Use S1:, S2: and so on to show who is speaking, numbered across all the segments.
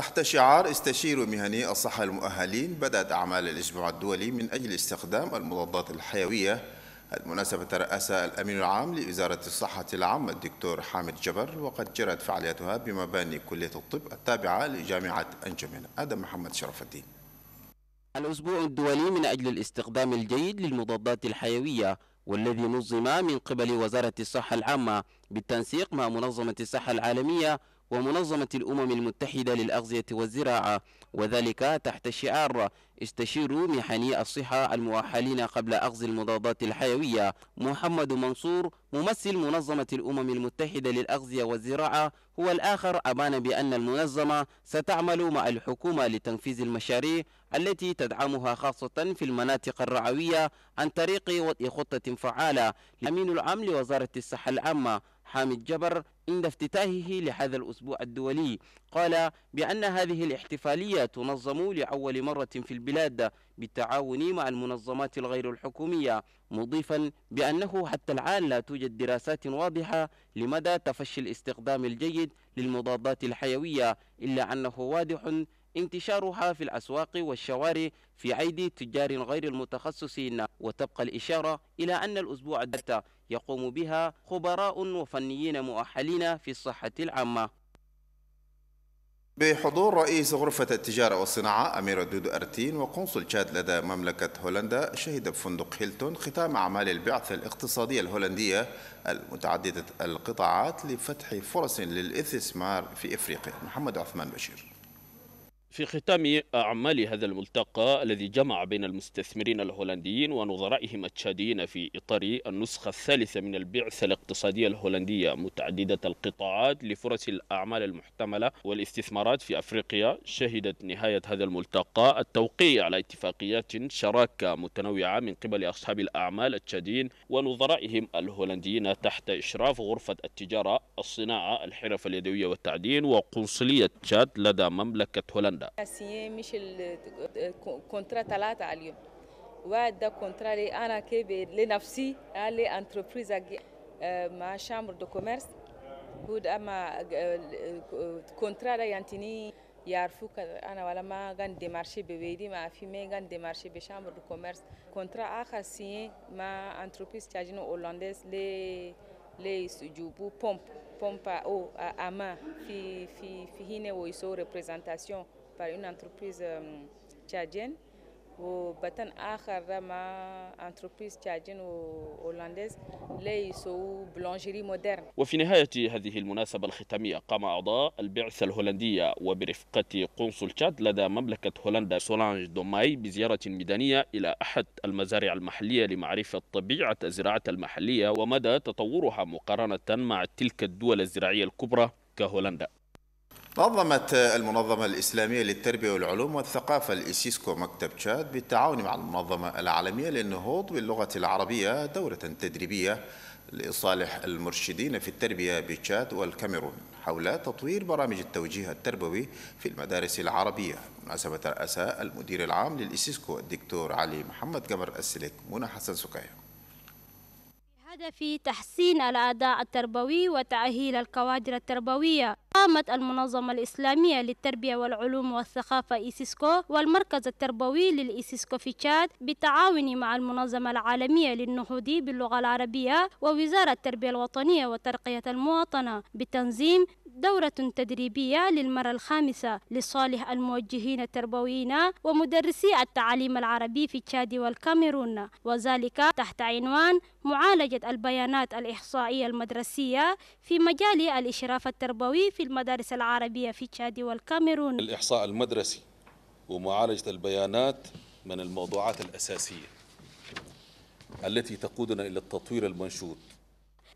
S1: تحت شعار استشيروا مهني الصحة المؤهلين بدأت أعمال الإسبوع الدولي من أجل استخدام المضادات الحيوية المناسبة رأس الأمين العام لوزارة الصحة العامة الدكتور حامد جبر وقد جرت فعاليتها بمباني كلية الطب التابعة لجامعة أنجمين آدم محمد شرف الدين
S2: الأسبوع الدولي من أجل الاستخدام الجيد للمضادات الحيوية والذي نظم من قبل وزارة الصحة العامة بالتنسيق مع منظمة الصحة العالمية ومنظمة الأمم المتحدة للأغذية والزراعة وذلك تحت شعار استشيروا محني الصحة المؤهلين قبل أخذ المضادات الحيوية محمد منصور ممثل منظمة الأمم المتحدة للأغذية والزراعة هو الآخر أبان بأن المنظمة ستعمل مع الحكومة لتنفيذ المشاريع التي تدعمها خاصة في المناطق الرعوية عن طريق وضع خطة فعالة لأمين العام لوزارة الصحة العامة حامد جبر عند افتتاحه لهذا الأسبوع الدولي قال بأن هذه الاحتفالية تنظم لأول مرة في البلاد بالتعاون مع المنظمات الغير الحكومية مضيفا بأنه حتى الآن لا توجد دراسات واضحة لمدى تفشي الاستخدام الجيد للمضادات الحيوية إلا أنه واضح انتشارها في الأسواق والشوارع في أيدي تجار غير المتخصصين وتبقى الإشارة إلى أن الأسبوع الداتا يقوم بها خبراء وفنيين مؤهلين في الصحة العامة بحضور
S1: رئيس غرفة التجارة والصناعة أمير دودو أرتين وقنصل تشاد لدى مملكة هولندا شهد بفندق هيلتون ختام أعمال البعثة الاقتصادية الهولندية المتعددة القطاعات لفتح فرص للاستثمار في إفريقيا محمد عثمان بشير
S2: في ختام أعمال هذا الملتقى الذي جمع بين المستثمرين الهولنديين ونظرائهم التشاديين في إطار النسخة الثالثة من البعثة الاقتصادية الهولندية متعددة القطاعات لفرص الأعمال المحتملة والاستثمارات في أفريقيا شهدت نهاية هذا الملتقى التوقيع على اتفاقيات شراكة متنوعة من قبل أصحاب الأعمال التشاديين ونظرائهم الهولنديين تحت إشراف غرفة التجارة الصناعة الحرف اليدوية والتعدين وقنصلية تشاد لدى مملكة هولندا Rwanda.
S3: Signé Michel contrat talata Lyon. Wada contrat le ana kebe le nafsi ale entreprise ma chambre de commerce. Hud ama contrat da yantini yarfu ana wala ma gan démarché be weydi ma me gan démarché be chambre de commerce. Contrat akha signé ma entreprise tchadino hollandaise le le jubu pompe pompe à eau à ama fi fi fi hine wo iso représentation une entreprise euh, tchadienne وبتن آخر مع انتربريز تشاجين هولنديز اللي يسووا بلونجيري مودرن
S2: وفي نهاية هذه المناسبة الختامية قام أعضاء البعثة الهولندية وبرفقة قنصل تشاد لدى مملكة هولندا سولانج دوماي بزيارة ميدانية إلى أحد المزارع المحلية لمعرفة طبيعة الزراعة المحلية ومدى تطورها مقارنة مع تلك الدول الزراعية الكبرى كهولندا
S1: نظمت المنظمة الإسلامية للتربية والعلوم والثقافة الإسيسكو مكتب تشاد بالتعاون مع المنظمة العالمية للنهوض باللغة العربية دورة تدريبية لإصالح المرشدين في التربية بتشاد والكاميرون حول تطوير برامج التوجيه التربوي في المدارس العربية مناسبة رأسها المدير العام للإسيسكو الدكتور علي محمد قمر السلك منى حسن سكايه
S4: هدف تحسين الأداء التربوي وتأهيل الكوادر التربوية قامت المنظمة الإسلامية للتربية والعلوم والثقافة إيسيسكو والمركز التربوي للإيسيسكو في تشاد بالتعاون مع المنظمة العالمية للنهوض باللغة العربية ووزارة التربية الوطنية وترقية المواطنة بتنظيم دورة تدريبية للمرة الخامسة لصالح الموجهين التربويين ومدرسي التعليم العربي في تشاد والكاميرون وذلك تحت عنوان معالجة البيانات الإحصائية المدرسية في مجال الإشراف التربوي في في المدارس العربية في تشاد والكاميرون
S2: الإحصاء المدرسي ومعالجة البيانات من الموضوعات الأساسية التي تقودنا إلى التطوير المنشود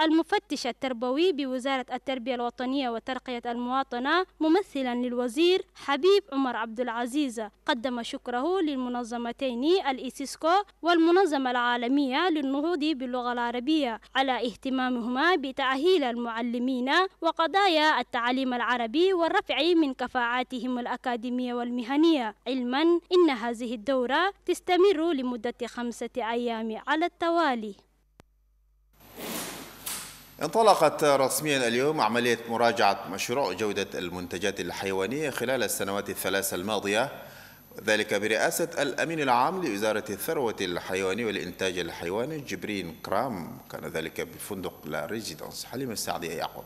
S4: المفتش التربوي بوزارة التربية الوطنية وترقية المواطنة ممثلا للوزير حبيب عمر عبد العزيز قدم شكره للمنظمتين الإيسيسكو والمنظمة العالمية للنهوض باللغة العربية على اهتمامهما بتأهيل المعلمين وقضايا التعليم العربي والرفع من كفاءاتهم الأكاديمية والمهنية علما إن هذه الدورة تستمر لمدة خمسة أيام على التوالي
S1: انطلقت رسميا اليوم عملية مراجعة مشروع جودة المنتجات الحيوانية خلال السنوات الثلاث الماضية ذلك برئاسة الأمين العام لوزارة الثروة الحيوانية والإنتاج الحيواني جبرين كرام كان ذلك بفندق لا ريزيدنس حليم السعدية يعقوب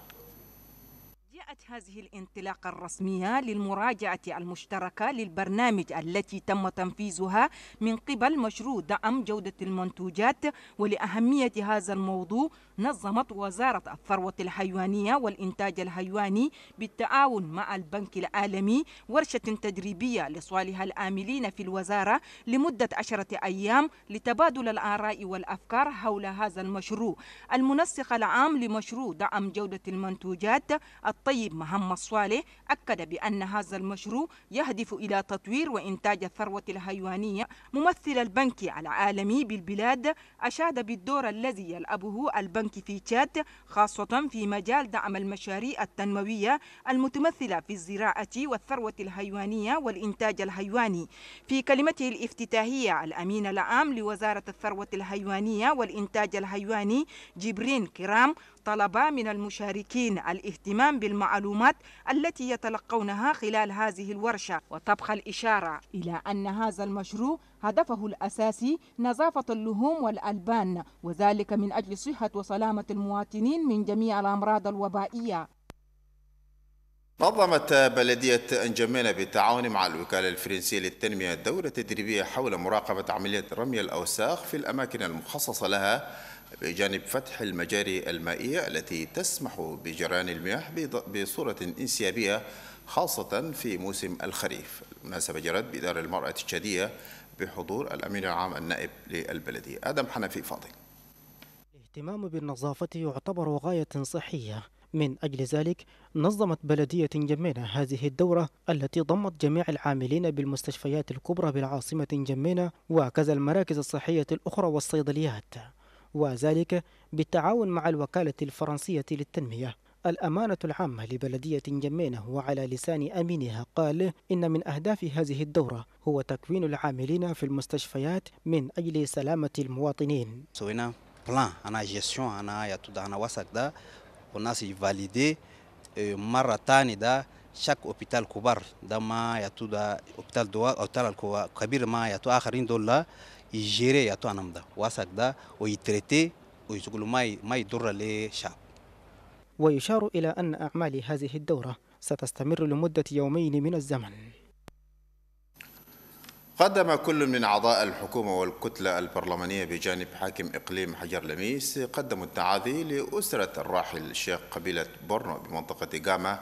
S3: جاءت هذه الانطلاقة الرسمية للمراجعة المشتركة للبرنامج التي تم تنفيذها من قبل مشروع دعم جودة المنتوجات ولأهمية هذا الموضوع نظمت وزارة الثروة الحيوانية والإنتاج الحيواني بالتعاون مع البنك العالمي ورشة تدريبية لصالح العاملين في الوزارة لمدة عشرة أيام لتبادل الآراء والأفكار حول هذا المشروع المنسق العام لمشروع دعم جودة المنتوجات الطيب الطبيب محمد صالح أكد بأن هذا المشروع يهدف إلى تطوير وإنتاج الثروة الحيوانية ممثل البنك العالمي بالبلاد أشاد بالدور الذي يلعبه البنك في تشاد خاصة في مجال دعم المشاريع التنموية المتمثلة في الزراعة والثروة الحيوانية والإنتاج الحيواني في كلمته الافتتاحية الأمين العام لوزارة الثروة الحيوانية والإنتاج الحيواني جبرين كرام طلب من المشاركين الاهتمام بالمعلومات التي يتلقونها خلال هذه الورشة وطبخ الإشارة إلى أن هذا المشروع هدفه الأساسي نظافة اللحوم والألبان وذلك من أجل صحة وسلامة المواطنين من جميع الأمراض الوبائية
S1: نظمت بلدية أنجمينة بالتعاون مع الوكالة الفرنسية للتنمية دورة تدريبية حول مراقبة عملية رمي الأوساخ في الأماكن المخصصة لها بجانب فتح المجاري المائية التي تسمح بجريان المياه بصورة انسيابية خاصة في موسم الخريف المناسبة جرت بإدارة المرأة التشادية بحضور الأمين العام النائب للبلدية آدم حنفي فاضل
S3: الاهتمام بالنظافة يعتبر غاية صحية من أجل ذلك نظمت بلدية جمينة هذه الدورة التي ضمت جميع العاملين بالمستشفيات الكبرى بالعاصمة جمينة وكذا المراكز الصحية الأخرى والصيدليات وذلك بالتعاون مع الوكالة الفرنسية للتنمية الأمانة العامة لبلدية جمينة وعلى لسان أمينها قال إن من أهداف هذه الدورة هو تكوين العاملين في المستشفيات من أجل سلامة المواطنين
S2: سوينا بلان أنا جيسيون أنا يتود أنا وسك ده والناس يفاليدي مرة تاني ده شاك أوبيتال كبار دا ما يتود أوبيتال دول أوبيتال كبير ما يتو آخرين دولا يجيري تو أنامدا واسك دا ويترتي ويقولوا ماي ماي دورة للشعب
S3: ويشار إلى أن أعمال هذه الدورة ستستمر لمدة يومين من الزمن
S1: قدم كل من أعضاء الحكومة والكتلة البرلمانية بجانب حاكم إقليم حجر لميس قدموا التعازي لأسرة الراحل الشيخ قبيلة بورنو بمنطقة جاما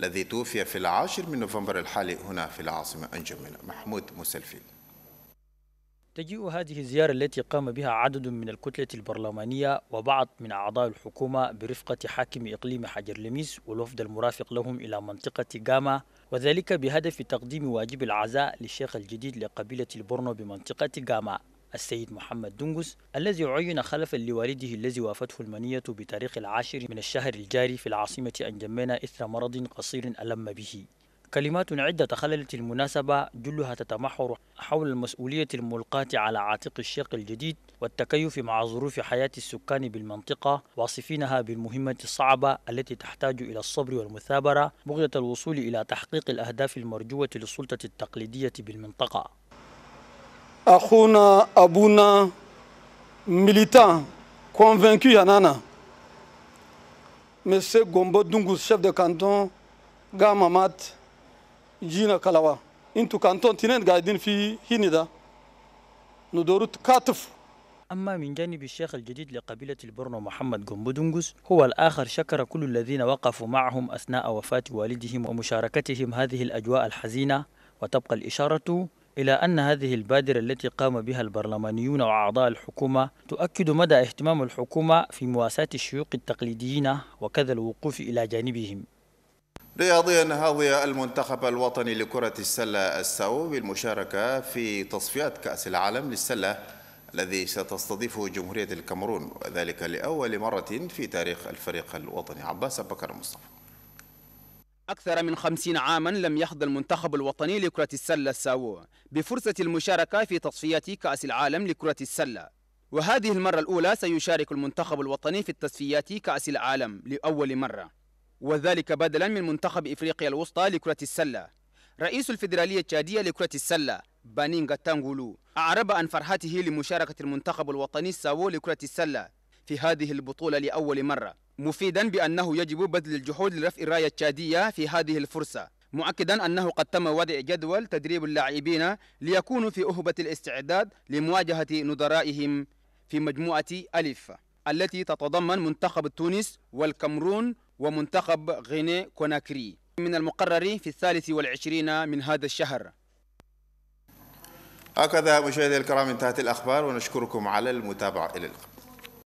S1: الذي توفي في العاشر من نوفمبر الحالي هنا في العاصمة أنجمنا محمود مسلفي
S5: تجيء هذه الزيارة التي قام بها عدد من الكتلة البرلمانية وبعض من أعضاء الحكومة برفقة حاكم إقليم حجر لميس والوفد المرافق لهم إلى منطقة جاما وذلك بهدف تقديم واجب العزاء للشيخ الجديد لقبيلة البورنو بمنطقة جاما السيد محمد دونغوس الذي عين خلفا لوالده الذي وافته المنية بتاريخ العاشر من الشهر الجاري في العاصمة أنجمينا إثر مرض قصير ألم به كلمات عدة تخللت المناسبة جلها تتمحور حول المسؤولية الملقاة على عاتق الشرق الجديد والتكيف مع ظروف حياة السكان بالمنطقة واصفينها بالمهمة الصعبة التي تحتاج إلى الصبر والمثابرة بغية الوصول إلى تحقيق الأهداف المرجوة للسلطة التقليدية بالمنطقة
S2: أخونا
S5: أبونا militant convaincu Yanana,
S2: M. Gombo دونغو chef de كانتون Gamamat, جينا كلاوا انتو كانتون تنين قاعدين في هنا ده ندورو تكاتف
S5: أما من جانب الشيخ الجديد لقبيلة البرنو محمد جومبودونجوس هو الآخر شكر كل الذين وقفوا معهم أثناء وفاة والدهم ومشاركتهم هذه الأجواء الحزينة وتبقى الإشارة إلى أن هذه البادرة التي قام بها البرلمانيون وأعضاء الحكومة تؤكد مدى اهتمام الحكومة في مواساة الشيوخ التقليديين وكذا الوقوف إلى جانبهم
S1: رياضيا هاوي المنتخب الوطني لكرة السلة الساو بالمشاركة في تصفيات كأس العالم للسلة الذي ستستضيفه جمهورية الكاميرون وذلك لأول مرة في تاريخ الفريق الوطني عباس بكر مصطفى
S2: أكثر من خمسين عاما لم يحظى المنتخب الوطني لكرة السلة الساو بفرصة المشاركة في تصفيات كأس العالم لكرة السلة وهذه المرة الأولى سيشارك المنتخب الوطني في التصفيات كأس العالم لأول مرة وذلك بدلا من منتخب إفريقيا الوسطى لكرة السلة رئيس الفيدرالية التشادية لكرة السلة بانينغا تانغولو أعرب عن فرحته لمشاركة المنتخب الوطني الساوو لكرة السلة في هذه البطولة لأول مرة مفيدا بأنه يجب بذل الجهود لرفع الراية التشادية في هذه الفرصة مؤكدا أنه قد تم وضع جدول تدريب اللاعبين ليكونوا في أهبة الاستعداد لمواجهة نظرائهم في مجموعة ألف التي تتضمن منتخب تونس والكامرون ومنتخب غيني كوناكري من المقرر في الثالث والعشرين من هذا الشهر
S1: هكذا مشاهدي الكرام انتهت الأخبار ونشكركم على المتابعة إلى اللقاء